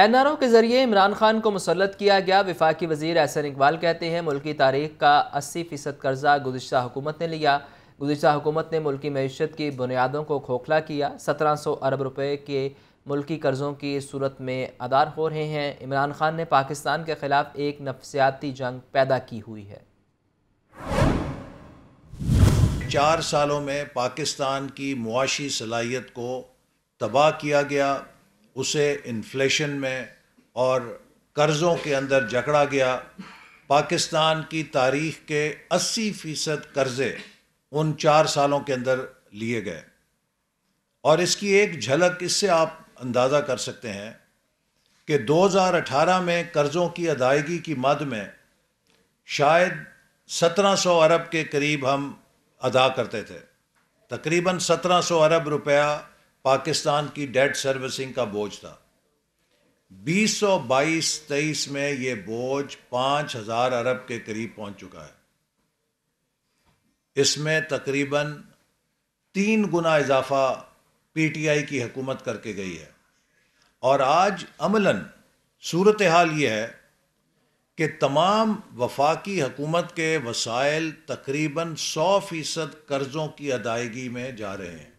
N R O के जरिए इमरान खान को मुसलत किया गया विफाकी वजीर एहसन इकबाल कहते हैं मुल्की तारीख का अस्सी फ़ीसद कर्जा गुजशत हुकूमत ने लिया गुजशत हुकूमत ने मुल्की मीशत की बुनियादों को खोखला किया सत्रह सौ अरब रुपये के मुल्की कर्ज़ों की सूरत में अदार हो रहे हैं इमरान खान ने पाकिस्तान के ख़िलाफ़ एक नफसियाती जंग पैदा की हुई है चार सालों में पाकिस्तान की मुआशी सलाहियत को तबाह किया गया उसे इन्फ्लेशन में और कर्ज़ों के अंदर जकड़ा गया पाकिस्तान की तारीख के 80 फ़ीसद कर्ज़े उन चार सालों के अंदर लिए गए और इसकी एक झलक इससे आप अंदाज़ा कर सकते हैं कि 2018 में कर्ज़ों की अदायगी की मद में शायद 1700 अरब के करीब हम अदा करते थे तकरीबन 1700 अरब रुपया पाकिस्तान की डेट सर्विसिंग का बोझ था 2022-23 में ये बोझ 5000 अरब के करीब पहुंच चुका है इसमें तकरीबन तीन गुना इजाफा पीटीआई की हुकूमत करके गई है और आज अमलन सूरत हाल ये है कि तमाम वफाकी हुकूमत के वसाइल तकरीबन 100 फ़ीसद कर्ज़ों की अदायगी में जा रहे हैं